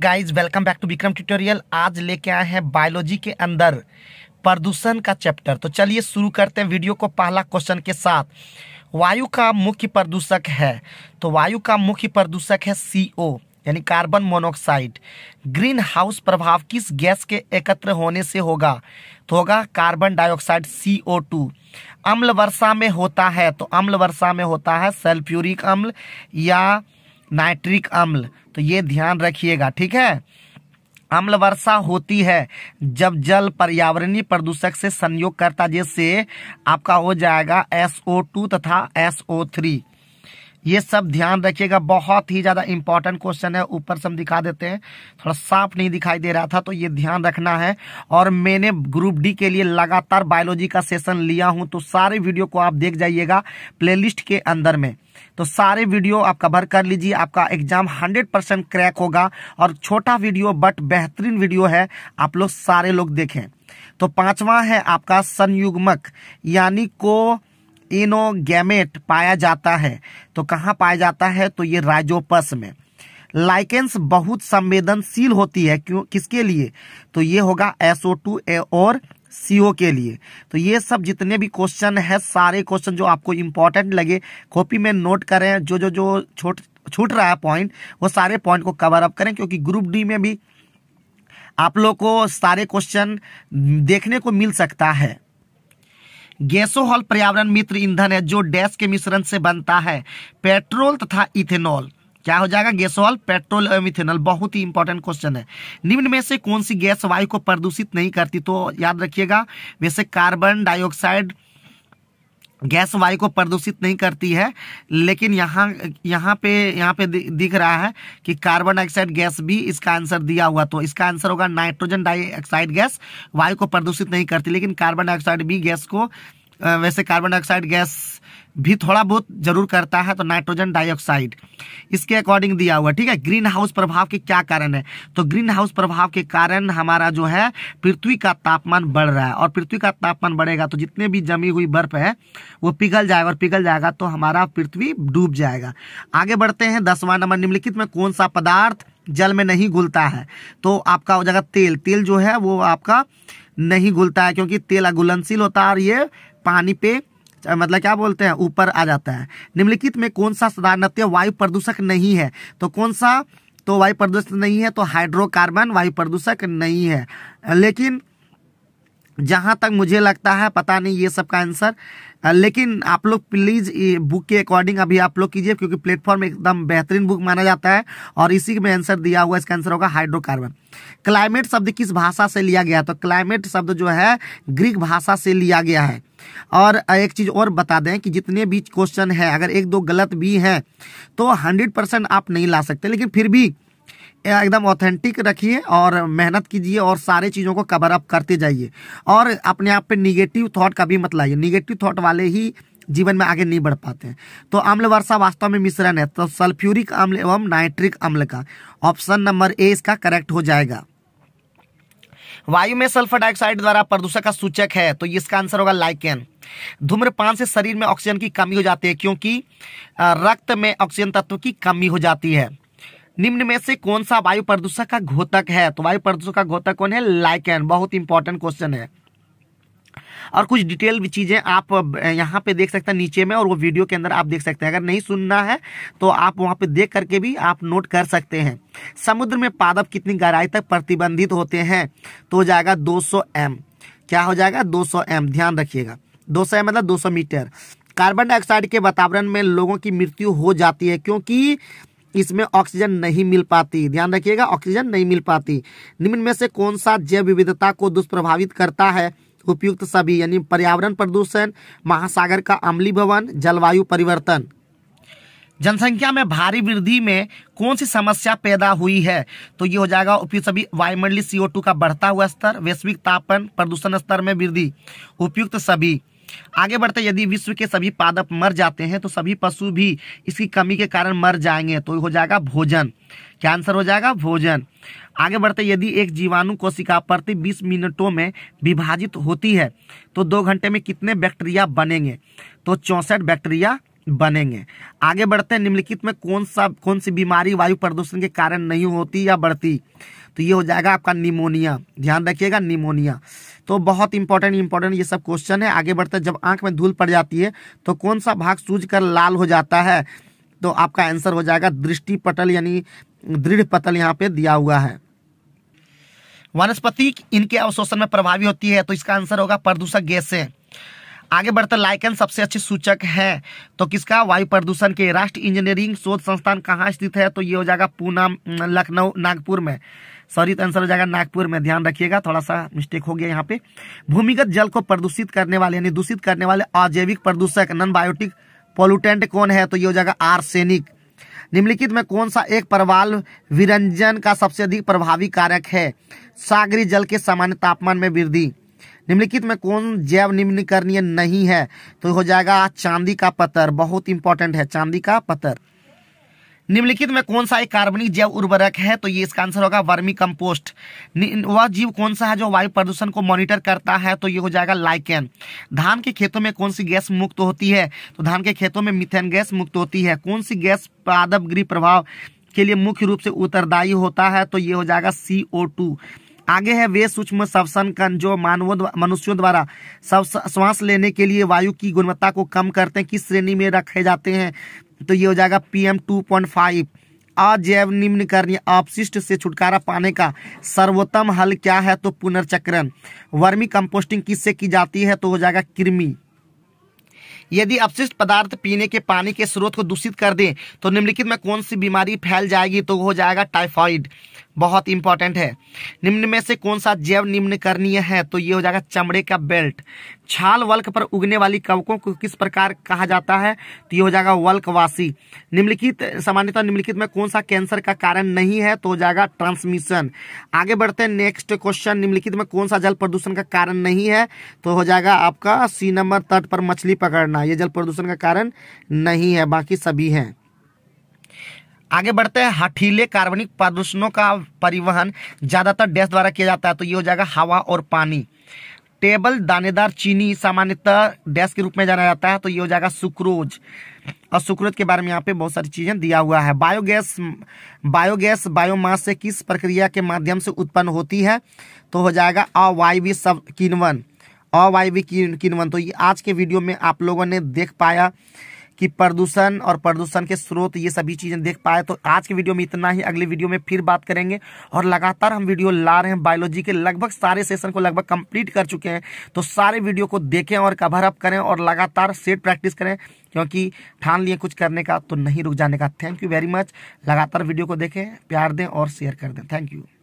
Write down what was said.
guys welcome back to Vikram tutorial आज लेके आए हैं बायोलॉजी के अंदर प्रदूषण का चैप्टर तो चलिए शुरू करते हैं वीडियो को पहला क्वेश्चन के साथ वायु का मुख्य प्रदूषक है तो वायु का मुख्य प्रदूषक है सी ओ यानी कार्बन मोनोक्साइड ग्रीन हाउस प्रभाव किस गैस के एकत्र होने से होगा तो होगा carbon dioxide C O two अम्ल वर्षा में होता है तो अम्ल वर्षा में होता है सल्फ्यूरिक अम्ल या नाइट्रिक अम्ल तो ये ध्यान रखिएगा ठीक है अम्ल वर्षा होती है जब जल पर्यावरणीय प्रदूषक से संयोग करता जैसे आपका हो जाएगा SO2 तथा SO3 ये सब ध्यान रखिएगा बहुत ही ज़्यादा इंपॉर्टेंट क्वेश्चन है ऊपर से हम दिखा देते हैं थोड़ा साफ नहीं दिखाई दे रहा था तो ये ध्यान रखना है और मैंने ग्रुप डी के लिए लगातार बायोलॉजी का सेशन लिया हूं तो सारे वीडियो को आप देख जाइएगा प्लेलिस्ट के अंदर में तो सारे वीडियो आप कवर कर लीजिए आपका एग्जाम 100 परसेंट क्रैक होगा और छोटा वीडियो बट बेहतरीन वीडियो है आप लोग सारे लोग देखें तो पांचवा है आपका संयुग्मक यानी को इनोगेमेट पाया जाता है तो कहाँ पाया जाता है तो ये राइजोपस में लाइकेंस बहुत संवेदनशील होती है क्यों किसके लिए तो ये होगा एसओ टू और ओ के लिए तो ये सब जितने भी क्वेश्चन है सारे क्वेश्चन जो आपको इम्पोर्टेंट लगे कॉपी में नोट करें जो जो जो छोट छूट रहा है पॉइंट वो सारे पॉइंट को कवर अप करें क्योंकि ग्रुप डी में भी आप लोग को सारे क्वेश्चन देखने को मिल सकता है गैसोहॉल पर्यावरण मित्र ईंधन है जो डैश के मिश्रण से बनता है पेट्रोल तथा इथेनॉल क्या हो जाएगा गैसोहल पेट्रोल एवं इथेनॉल बहुत ही इंपॉर्टेंट क्वेश्चन है निम्न में से कौन सी गैस वायु को प्रदूषित नहीं करती तो याद रखिएगा वैसे कार्बन डाइऑक्साइड गैस वायु को प्रदूषित नहीं करती है लेकिन यहाँ यहाँ पे यहाँ पे दिख रहा है कि कार्बन डाइऑक्साइड गैस भी इसका आंसर दिया हुआ तो इसका आंसर होगा नाइट्रोजन डाइऑक्साइड गैस वायु को प्रदूषित नहीं करती लेकिन कार्बन डाइऑक्साइड भी गैस को वैसे कार्बन डाइऑक्साइड गैस भी थोड़ा बहुत जरूर करता है तो नाइट्रोजन डाइऑक्साइड इसके अकॉर्डिंग दिया हुआ ठीक है ग्रीन हाउस प्रभाव के क्या कारण है तो ग्रीन हाउस प्रभाव के कारण हमारा जो है पृथ्वी का तापमान बढ़ रहा है और पृथ्वी का तापमान बढ़ेगा तो जितने भी जमी हुई बर्फ है वो पिघल जाएगा और पिघल जाएगा तो हमारा पृथ्वी डूब जाएगा आगे बढ़ते हैं दसवां नंबर निम्नलिखित में कौन सा पदार्थ जल में नहीं घुलता है तो आपका हो जाएगा तेल तेल जो है वो आपका नहीं घुलता है क्योंकि तेल अगुलनशील होता है और ये पानी पे मतलब क्या बोलते हैं ऊपर आ जाता है निम्नलिखित में कौन सा सदानत्य वायु प्रदूषक नहीं है तो कौन सा तो वायु प्रदूषक नहीं है तो हाइड्रोकार्बन वायु प्रदूषक नहीं है लेकिन जहाँ तक मुझे लगता है पता नहीं ये सब का आंसर लेकिन आप लोग प्लीज़ बुक के अकॉर्डिंग अभी आप लोग कीजिए क्योंकि प्लेटफॉर्म एकदम बेहतरीन बुक माना जाता है और इसी में आंसर दिया हुआ इसका आंसर होगा हाइड्रोकार्बन क्लाइमेट शब्द किस भाषा से लिया गया तो क्लाइमेट शब्द जो है ग्रीक भाषा से लिया गया है और एक चीज़ और बता दें कि जितने भी क्वेश्चन है अगर एक दो गलत भी हैं तो हंड्रेड परसेंट आप नहीं ला सकते लेकिन फिर भी एकदम ऑथेंटिक रखिए और मेहनत कीजिए और सारे चीज़ों को कवर अप करते जाइए और अपने आप पे निगेटिव थॉट भी मत लाइए निगेटिव थॉट वाले ही जीवन में आगे नहीं बढ़ पाते हैं तो अम्ल वर्षा वास्तव में मिश्रण है तो सल्फ्यूरिक अम्ल एवं नाइट्रिक अम्ल का ऑप्शन नंबर ए इसका करेक्ट हो जाएगा वायु में सल्फर डाइऑक्साइड द्वारा प्रदूषण का सूचक है तो इसका आंसर होगा लाइकेन धूम्रपान से शरीर में ऑक्सीजन की कमी हो जाती है क्योंकि रक्त में ऑक्सीजन तत्व की कमी हो जाती है निम्न में से कौन सा वायु प्रदूषक का घोतक है तो वायु प्रदूषक का घोतक कौन है लाइकेन बहुत इंपॉर्टेंट क्वेश्चन है और कुछ डिटेल भी चीज़ें आप यहाँ पे देख सकते हैं नीचे में और वो वीडियो के अंदर आप देख सकते हैं अगर नहीं सुनना है तो आप वहाँ पे देख करके भी आप नोट कर सकते हैं समुद्र में पादप कितनी गहराई तक प्रतिबंधित होते हैं तो हो जाएगा 200 सौ एम क्या हो जाएगा 200 सौ एम ध्यान रखिएगा 200 सौ एम मतलब 200 मीटर कार्बन डाइऑक्साइड के वातावरण में लोगों की मृत्यु हो जाती है क्योंकि इसमें ऑक्सीजन नहीं मिल पाती ध्यान रखिएगा ऑक्सीजन नहीं मिल पाती निम्न में से कौन सा जैव विविधता को दुष्प्रभावित करता है उपयुक्त सभी यानी पर्यावरण प्रदूषण महासागर का अमली भवन जलवायु परिवर्तन जनसंख्या में भारी वृद्धि में कौन सी समस्या पैदा हुई है तो ये हो जाएगा उपयुक्त सभी वायुमंडलीय सीओ का बढ़ता हुआ स्तर वैश्विक तापन प्रदूषण स्तर में वृद्धि उपयुक्त सभी आगे बढ़ते यदि विश्व के सभी पादप मर जाते हैं तो सभी पशु भी इसकी कमी के कारण मर जाएंगे तो हो जाएगा भोजन क्या आंसर हो जाएगा भोजन आगे बढ़ते यदि एक जीवाणु कोशिका प्रति 20 मिनटों में विभाजित होती है तो दो घंटे में कितने बैक्टीरिया बनेंगे तो चौंसठ बैक्टीरिया बनेंगे आगे बढ़ते निम्नलिखित में कौन सा कौन सी बीमारी वायु प्रदूषण के कारण नहीं होती या बढ़ती तो ये हो जाएगा आपका निमोनिया ध्यान रखिएगा निमोनिया तो बहुत इंपॉर्टेंट इंपॉर्टेंट ये सब क्वेश्चन है आगे बढ़ते जब आंख में धूल पड़ जाती है तो कौन सा भाग सूझ कर लाल हो जाता है तो आपका आंसर हो जाएगा दृष्टि पटल यानी दृढ़ पटल यहाँ पे दिया हुआ है वनस्पति इनके अवशोषण में प्रभावी होती है तो इसका आंसर होगा प्रदूषक गैसें आगे बढ़ते लाइकन सबसे अच्छे सूचक है तो किसका वायु प्रदूषण के राष्ट्रीय इंजीनियरिंग शोध संस्थान कहाँ स्थित है तो ये हो जाएगा पूना लखनऊ नागपुर में सॉरी तो आंसर हो जाएगा नागपुर में ध्यान रखिएगा थोड़ा सा मिस्टेक हो गया यहाँ पे भूमिगत जल को प्रदूषित करने वाले यानी दूषित करने वाले अजैविक प्रदूषक नॉन बायोटिक पोलूटेंट कौन है तो ये हो जाएगा आर्सेनिक निम्नलिखित में कौन सा एक प्रवाल विरंजन का सबसे अधिक प्रभावी कारक है सागरी जल के सामान्य तापमान में वृद्धि निम्नलिखित में कौन जैव निम्नकरणीय नहीं है तो हो जाएगा चांदी का पत्थर बहुत इंपॉर्टेंट है चांदी का पत्थर निम्नलिखित में कौन सा एक कार्बनिक जैव उर्वरक है तो ये इसका आंसर होगा वर्मी कंपोस्ट वह जीव कौन सा है जो वायु प्रदूषण को मॉनिटर करता है तो ये हो जाएगा लाइकेन धान के खेतों में कौन सी गैस मुक्त होती है तो धान के खेतों में मिथेन गैस मुक्त होती है कौन सी गैस पादप गृह प्रभाव के लिए मुख्य रूप से उत्तरदायी होता है तो ये हो जाएगा सी आगे है वे सूक्ष्म सवसन कण जो मानवों मनुष्यों द्वारा श्वास लेने के लिए वायु की गुणवत्ता को कम करते हैं किस श्रेणी में रखे जाते हैं तो ये हो जाएगा P M two point five अजैव निम्नकरणीय अपशिष्ट से छुटकारा पाने का सर्वोत्तम हल क्या है तो पुनर्चक्रण वर्मी कंपोस्टिंग किससे की जाती है तो हो जाएगा कृमि यदि अपशिष्ट पदार्थ पीने के पानी के स्रोत को दूषित कर दें तो निम्नलिखित में कौन सी बीमारी फैल जाएगी तो हो जाएगा टाइफाइड बहुत इंपॉर्टेंट है निम्न में से कौन सा जैव निम्न करणीय है तो ये हो जाएगा चमड़े का बेल्ट छाल वल्क पर उगने वाली कवकों को किस प्रकार कहा जाता है तो ये हो जाएगा वल्कवासी निम्नलिखित सामान्यतः निम्नलिखित में कौन सा कैंसर का कारण नहीं है तो हो जाएगा ट्रांसमिशन आगे बढ़ते हैं नेक्स्ट क्वेश्चन निम्नलिखित में कौन सा जल प्रदूषण का कारण नहीं है तो हो जाएगा आपका सी नंबर तट पर मछली पकड़ना ये जल प्रदूषण का कारण नहीं है बाकी सभी हैं आगे बढ़ते हैं हठीले कार्बनिक प्रदूषणों का परिवहन ज़्यादातर डैश द्वारा किया जाता है तो ये हो जाएगा हवा और पानी टेबल दानेदार चीनी सामान्यतः डैश के रूप में जाना जाता है तो ये हो जाएगा सुक्रोज और सुक्रोज के बारे में यहाँ पे बहुत सारी चीज़ें दिया हुआ है बायोगैस बायोगैस बायोमास से किस प्रक्रिया के माध्यम से उत्पन्न होती है तो हो जाएगा अवायवी सब किनवन अवायवी किनवन तो ये आज के वीडियो में आप लोगों ने देख पाया कि प्रदूषण और प्रदूषण के स्रोत ये सभी चीज़ें देख पाए तो आज के वीडियो में इतना ही अगले वीडियो में फिर बात करेंगे और लगातार हम वीडियो ला रहे हैं बायोलॉजी के लगभग सारे सेशन को लगभग कंप्लीट कर चुके हैं तो सारे वीडियो को देखें और कवर अप करें और लगातार सेट प्रैक्टिस करें क्योंकि ठान लिए कुछ करने का तो नहीं रुक जाने का थैंक यू वेरी मच लगातार वीडियो को देखें प्यार दें और शेयर कर दें थैंक यू